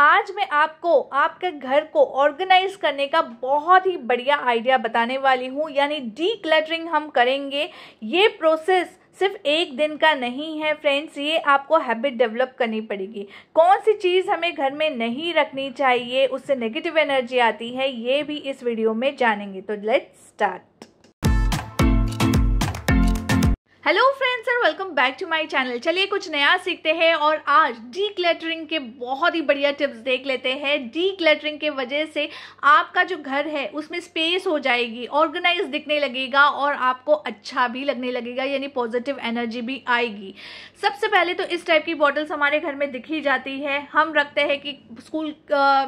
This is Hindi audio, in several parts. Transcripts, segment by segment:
आज मैं आपको आपके घर को ऑर्गेनाइज करने का बहुत ही बढ़िया आइडिया बताने वाली हूँ यानी डी क्लटरिंग हम करेंगे ये प्रोसेस सिर्फ एक दिन का नहीं है फ्रेंड्स ये आपको हैबिट डेवलप करनी पड़ेगी कौन सी चीज़ हमें घर में नहीं रखनी चाहिए उससे नेगेटिव एनर्जी आती है ये भी इस वीडियो में जानेंगे तो let's start hello friends sir welcome back to my channel चलिए कुछ नया सीखते हैं और आज डी क्लटरिंग के बहुत ही बढ़िया टिप्स देख लेते हैं डी क्लटरिंग के वजह से आपका जो घर है उसमें स्पेस हो जाएगी ऑर्गेनाइज दिखने लगेगा और आपको अच्छा भी लगने लगेगा यानी पॉजिटिव एनर्जी भी आएगी सबसे पहले तो इस टाइप की बॉटल्स हमारे घर में दिखी जाती है हम रखते हैं कि स्कूल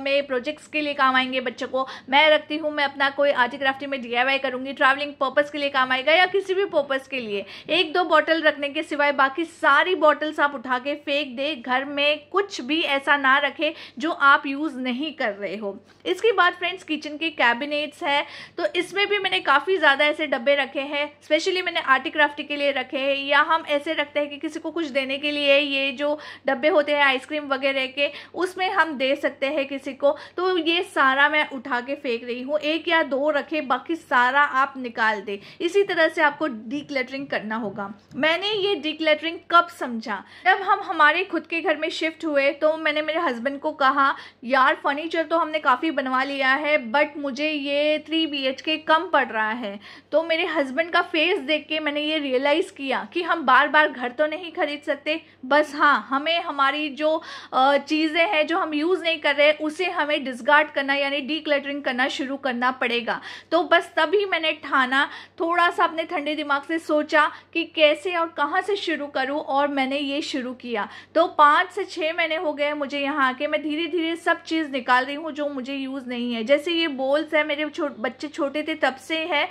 में प्रोजेक्ट्स के लिए काम आएंगे बच्चों को मैं रखती हूँ मैं अपना कोई क्राफ्टी में डी आई करूँगी ट्रैवलिंग पर्पज़ के लिए काम आएगा या किसी भी पर्पज़ के लिए एक दो बॉटल रखने के सिवाय बाकी सारी बॉटल्स आप उठा के फेंक दे घर में कुछ भी ऐसा ना रखे जो आप यूज़ नहीं कर रहे हो इसके बाद फ्रेंड्स किचन के कैबिनेट्स है तो इसमें भी मैंने काफ़ी ज़्यादा ऐसे डब्बे रखे हैं स्पेशली मैंने आर्टी क्राफ्ट के लिए रखे है या हम ऐसे रखते हैं कि किसी को कुछ देने के लिए ये जो डब्बे होते हैं आइसक्रीम वगैरह के उसमें हम दे सकते हैं किसी को तो ये सारा मैं उठा के फेंक रही हूँ एक या दो रखे बाकी सारा आप निकाल दे इसी तरह से आपको डी करना होगा होगा मैंने ये डिक्लेटरिंग कब समझा जब हम हमारे खुद के घर में शिफ्ट हुए तो मैंने मेरे हस्बैंड को कहा यार फर्नीचर तो हमने काफ़ी बनवा लिया है बट मुझे ये थ्री बी के कम पड़ रहा है तो मेरे हस्बैंड का फेस देख के मैंने ये रियलाइज़ किया कि हम बार बार घर तो नहीं खरीद सकते बस हाँ हमें हमारी जो चीज़ें हैं जो हम यूज़ नहीं कर रहे उसे हमें डिस्गार्ड करना यानी डीक्लटरिंग करना शुरू करना पड़ेगा तो बस तभी मैंने ठाना थोड़ा सा अपने ठंडे दिमाग से सोचा कि कि कैसे और कहाँ से शुरू करूँ और मैंने ये शुरू किया तो पाँच से छः महीने हो गए मुझे यहाँ आके मैं धीरे धीरे सब चीज़ निकाल रही हूँ जो मुझे यूज़ नहीं है जैसे ये बोल्स है मेरे छो बच्चे छोटे थे तब से है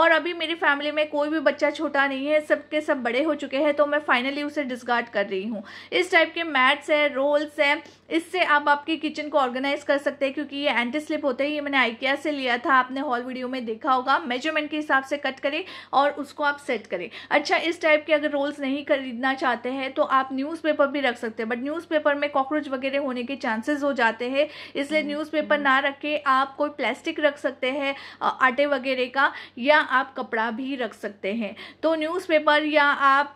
और अभी मेरी फैमिली में कोई भी बच्चा छोटा नहीं है सबके सब बड़े हो चुके हैं तो मैं फाइनली उसे डिस्कार्ड कर रही हूँ इस टाइप के मैट्स है रोल्स है इससे आप आपकी किचन को ऑर्गेनाइज कर सकते हैं क्योंकि ये एंटी स्लिप होते हैं ये मैंने आइकिया से लिया था आपने हॉल वीडियो में देखा होगा मेजरमेंट के हिसाब से कट करें और उसको आप सेट करें अच्छा अच्छा इस टाइप के अगर रोल्स नहीं खरीदना चाहते हैं तो आप न्यूज़पेपर भी रख सकते हैं बट न्यूज़पेपर में कॉकरोच वगैरह होने के चांसेस हो जाते हैं इसलिए न्यूज़पेपर हम्म, हम्म। ना रख के आप कोई प्लास्टिक रख सकते हैं आटे वगैरह का या आप कपड़ा भी रख सकते हैं तो न्यूज़पेपर या आप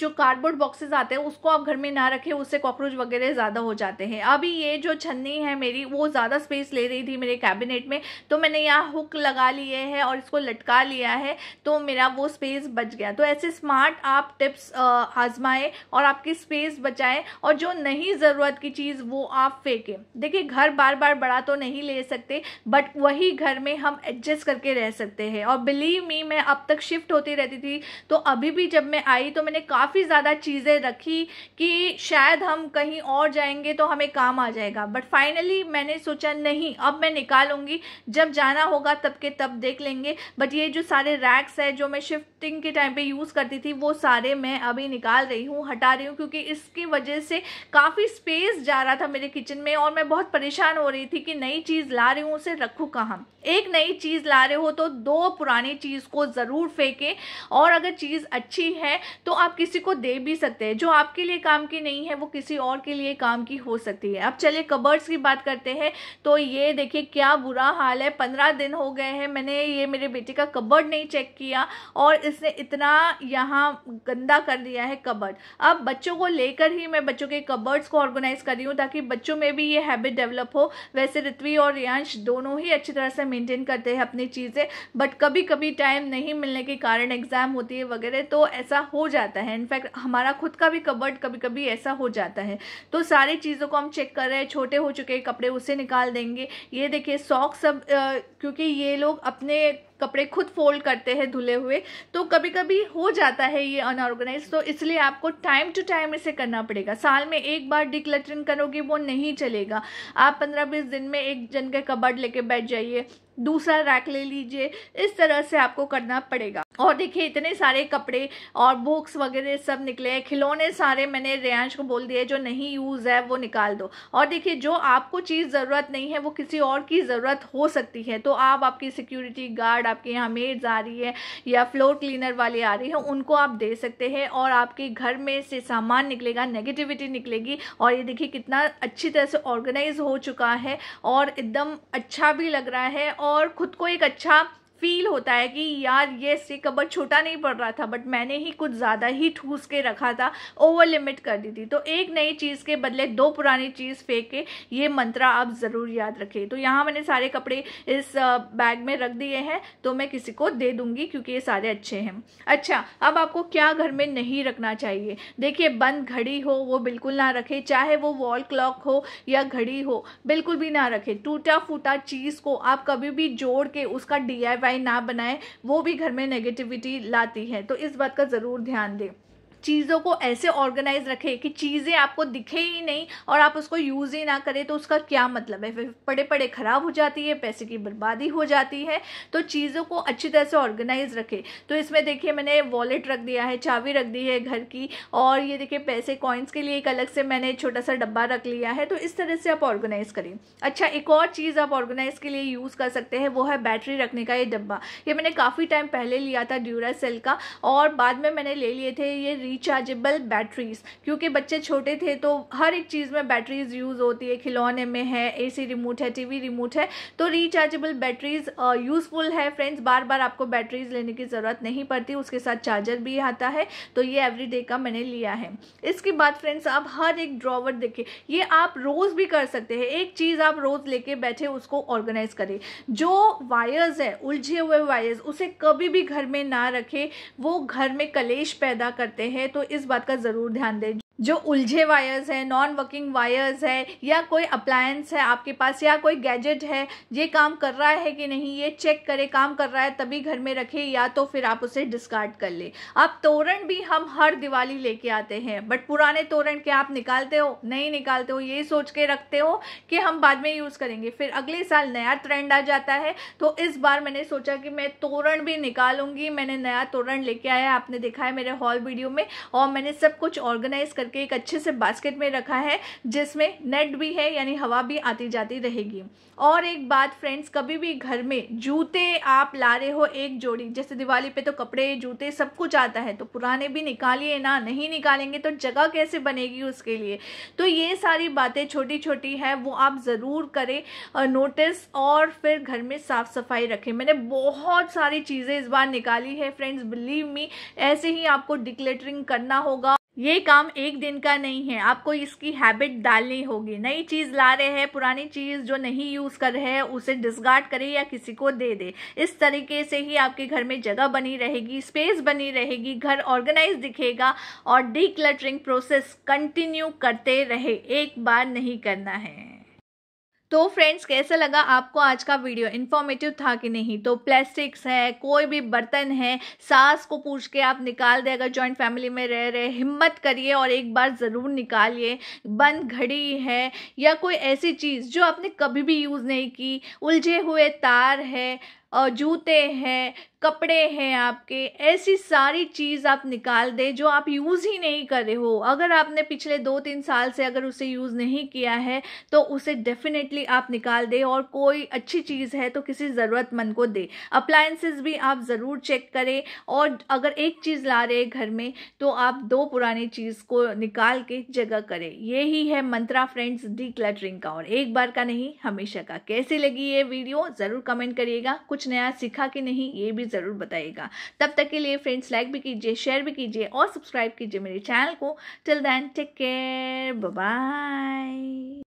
जो कार्डबोर्ड बॉक्सेस आते हैं उसको आप घर में ना रखें उससे कॉकरोच वगैरह ज़्यादा हो जाते हैं अभी ये जो छन्नी है मेरी वो ज़्यादा स्पेस ले रही थी मेरे कैबिनेट में तो मैंने यहाँ हुक लगा लिए है और इसको लटका लिया है तो मेरा वो स्पेस बच गया तो ऐसे स्मार्ट आप टिप्स आजमाएं और आपकी स्पेस बचाएं और जो नहीं ज़रूरत की चीज़ वो आप फेंकें देखिए घर बार बार बड़ा तो नहीं ले सकते बट वही घर में हम एडजस्ट करके रह सकते हैं और बिलीव मी मैं अब तक शिफ्ट होती रहती थी तो अभी भी जब मैं आई तो मैंने कार काफ़ी ज़्यादा चीज़ें रखी कि शायद हम कहीं और जाएंगे तो हमें काम आ जाएगा बट फाइनली मैंने सोचा नहीं अब मैं निकालूंगी जब जाना होगा तब के तब देख लेंगे बट ये जो सारे रैक्स है जो मैं शिफ्टिंग के टाइम पे यूज़ करती थी वो सारे मैं अभी निकाल रही हूँ हटा रही हूँ क्योंकि इसकी वजह से काफ़ी स्पेस जा रहा था मेरे किचन में और मैं बहुत परेशान हो रही थी कि नई चीज़ ला रही हूँ उसे रखूँ कहाँ एक नई चीज़ ला रहे हो तो दो पुरानी चीज़ को ज़रूर फेंकें और अगर चीज़ अच्छी है तो आप किसी किसी को दे भी सकते हैं जो आपके लिए काम की नहीं है वो किसी और के लिए काम की हो सकती है अब चलिए कबर्ड्स की बात करते हैं तो ये देखिए क्या बुरा हाल है पंद्रह दिन हो गए हैं मैंने ये मेरे बेटे का कबर्ड नहीं चेक किया और इसने इतना यहाँ गंदा कर दिया है कबर्ड अब बच्चों को लेकर ही मैं बच्चों के कबर्ड्स को ऑर्गेनाइज कर रही हूँ ताकि बच्चों में भी ये हैबिट डेवलप हो वैसे ऋत्वी और रियांश दोनों ही अच्छी तरह से मेनटेन करते हैं अपनी चीज़ें बट कभी कभी टाइम नहीं मिलने के कारण एग्ज़ाम होती है वगैरह तो ऐसा हो जाता है इनफैक्ट हमारा खुद का भी कबर्ड कभी कभी ऐसा हो जाता है तो सारी चीज़ों को हम चेक कर रहे हैं छोटे हो चुके कपड़े उसे निकाल देंगे ये देखिए सॉक्स सब क्योंकि ये लोग अपने कपड़े खुद फोल्ड करते हैं धुले हुए तो कभी कभी हो जाता है ये अनऑर्गेनाइज तो इसलिए आपको टाइम टू टाइम इसे करना पड़ेगा साल में एक बार डिक्लटरिंग करोगे वो नहीं चलेगा आप पंद्रह बीस दिन में एक जन के कबर्ड लेके बैठ जाइए दूसरा रैक ले लीजिए इस तरह से आपको करना पड़ेगा और देखिए इतने सारे कपड़े और बुक्स वगैरह सब निकले हैं खिलौने सारे मैंने रेयांश को बोल दिए जो नहीं यूज़ है वो निकाल दो और देखिए जो आपको चीज़ ज़रूरत नहीं है वो किसी और की ज़रूरत हो सकती है तो आप आपकी सिक्योरिटी गार्ड आपके यहाँ मेड्स आ रही है या फ्लोर क्लीनर वाली आ रही है उनको आप दे सकते हैं और आपके घर में से सामान निकलेगा नेगेटिविटी निकलेगी और ये देखिए कितना अच्छी तरह से ऑर्गेनाइज हो चुका है और एकदम अच्छा भी लग रहा है और ख़ुद को एक अच्छा फील होता है कि यार ये स्टिक कबर छोटा नहीं पड़ रहा था बट मैंने ही कुछ ज़्यादा ही ठूस के रखा था ओवर लिमिट कर दी थी तो एक नई चीज़ के बदले दो पुरानी चीज़ फेंक के ये मंत्रा आप ज़रूर याद रखें तो यहाँ मैंने सारे कपड़े इस बैग में रख दिए हैं तो मैं किसी को दे दूँगी क्योंकि ये सारे अच्छे हैं अच्छा अब आपको क्या घर में नहीं रखना चाहिए देखिए बंद घड़ी हो वो बिल्कुल ना रखे चाहे वो वॉल क्लॉक हो या घड़ी हो बिल्कुल भी ना रखे टूटा फूटा चीज़ को आप कभी भी जोड़ के उसका डी लड़ाई ना बनाए वो भी घर में नेगेटिविटी लाती है तो इस बात का ज़रूर ध्यान दें चीज़ों को ऐसे ऑर्गेनाइज रखें कि चीज़ें आपको दिखे ही नहीं और आप उसको यूज़ ही ना करें तो उसका क्या मतलब है फिर पड़े पड़े ख़राब हो जाती है पैसे की बर्बादी हो जाती है तो चीज़ों को अच्छी तरह से ऑर्गेनाइज रखें तो इसमें देखिए मैंने वॉलेट रख दिया है चाबी रख दी है घर की और ये देखिए पैसे कॉइन्स के लिए एक अलग से मैंने छोटा सा डब्बा रख लिया है तो इस तरह से आप ऑर्गेनाइज़ करें अच्छा एक और चीज़ आप ऑर्गेनाइज़ के लिए यूज़ कर सकते हैं वो है बैटरी रखने का ये डब्बा ये मैंने काफ़ी टाइम पहले लिया था ड्यूरा सेल का और बाद में मैंने ले लिए थे ये रिचार्जेबल बैटरीज क्योंकि बच्चे छोटे थे तो हर एक चीज़ में बैटरीज यूज़ होती है खिलौने में है एसी रिमोट है टीवी रिमोट है तो रिचार्जेबल बैटरीज यूज़फुल है फ्रेंड्स बार बार आपको बैटरीज लेने की ज़रूरत नहीं पड़ती उसके साथ चार्जर भी आता है तो ये डे का मैंने लिया है इसके बाद फ्रेंड्स आप हर एक ड्रॉवर देखिए ये आप रोज़ भी कर सकते हैं एक चीज़ आप रोज़ लेके बैठे उसको ऑर्गेनाइज करें जो वायर्स है उलझे हुए वायर्स उसे कभी भी घर में ना रखें वो घर में कलेश पैदा करते हैं हैं तो इस बात का ज़रूर ध्यान दें जो उलझे वायर्स हैं नॉन वर्किंग वायर्स है या कोई अप्लायंस है आपके पास या कोई गैजेट है ये काम कर रहा है कि नहीं ये चेक करें काम कर रहा है तभी घर में रखें या तो फिर आप उसे डिस्कार्ड कर ले अब तोरण भी हम हर दिवाली लेके आते हैं बट पुराने तोरण के आप निकालते हो नहीं निकालते हो ये सोच के रखते हो कि हम बाद में यूज़ करेंगे फिर अगले साल नया ट्रेंड आ जाता है तो इस बार मैंने सोचा कि मैं तोरण भी निकालूंगी मैंने नया तोरण लेके आया आपने देखा है मेरे हॉल वीडियो में और मैंने सब कुछ ऑर्गेनाइज करके एक अच्छे से बास्केट में रखा है जिसमें नेट भी है यानी हवा भी आती जाती रहेगी और एक बात फ्रेंड्स कभी भी घर में जूते आप ला रहे हो एक जोड़ी जैसे दिवाली पे तो कपड़े जूते सब कुछ आता है तो पुराने भी निकालिए ना नहीं निकालेंगे तो जगह कैसे बनेगी उसके लिए तो ये सारी बातें छोटी छोटी है वो आप ज़रूर करें नोटिस और फिर घर में साफ़ सफाई रखें मैंने बहुत सारी चीज़ें इस बार निकाली है फ्रेंड्स बिलीव मी ऐसे ही आपको डिक्लेटरिंग करना होगा ये काम एक दिन का नहीं है आपको इसकी हैबिट डालनी होगी नई चीज़ ला रहे हैं पुरानी चीज़ जो नहीं यूज़ कर रहे हैं उसे डिस्गार्ड करें या किसी को दे दे इस तरीके से ही आपके घर में जगह बनी रहेगी स्पेस बनी रहेगी घर ऑर्गेनाइज दिखेगा और डी प्रोसेस कंटिन्यू करते रहे एक बार नहीं करना है तो फ्रेंड्स कैसा लगा आपको आज का वीडियो इन्फॉर्मेटिव था कि नहीं तो प्लास्टिक्स है कोई भी बर्तन है सास को पूछ के आप निकाल दें अगर जॉइंट फैमिली में रह रहे हिम्मत करिए और एक बार ज़रूर निकालिए बंद घड़ी है या कोई ऐसी चीज़ जो आपने कभी भी यूज़ नहीं की उलझे हुए तार है जूते हैं कपड़े हैं आपके ऐसी सारी चीज़ आप निकाल दें जो आप यूज़ ही नहीं कर रहे हो अगर आपने पिछले दो तीन साल से अगर उसे यूज़ नहीं किया है तो उसे डेफिनेटली आप निकाल दें और कोई अच्छी चीज़ है तो किसी ज़रूरतमंद को दे अप्लायंसेस भी आप ज़रूर चेक करें और अगर एक चीज़ ला रहे घर में तो आप दो पुरानी चीज़ को निकाल के जगह करें यही है मंत्रा फ्रेंड्स डी का और एक बार का नहीं हमेशा का कैसी लगी ये वीडियो ज़रूर कमेंट करिएगा कुछ कुछ नया सीखा कि नहीं ये भी ज़रूर बताइएगा तब तक के लिए फ्रेंड्स लाइक भी कीजिए शेयर भी कीजिए और सब्सक्राइब कीजिए मेरे चैनल को till then take care bye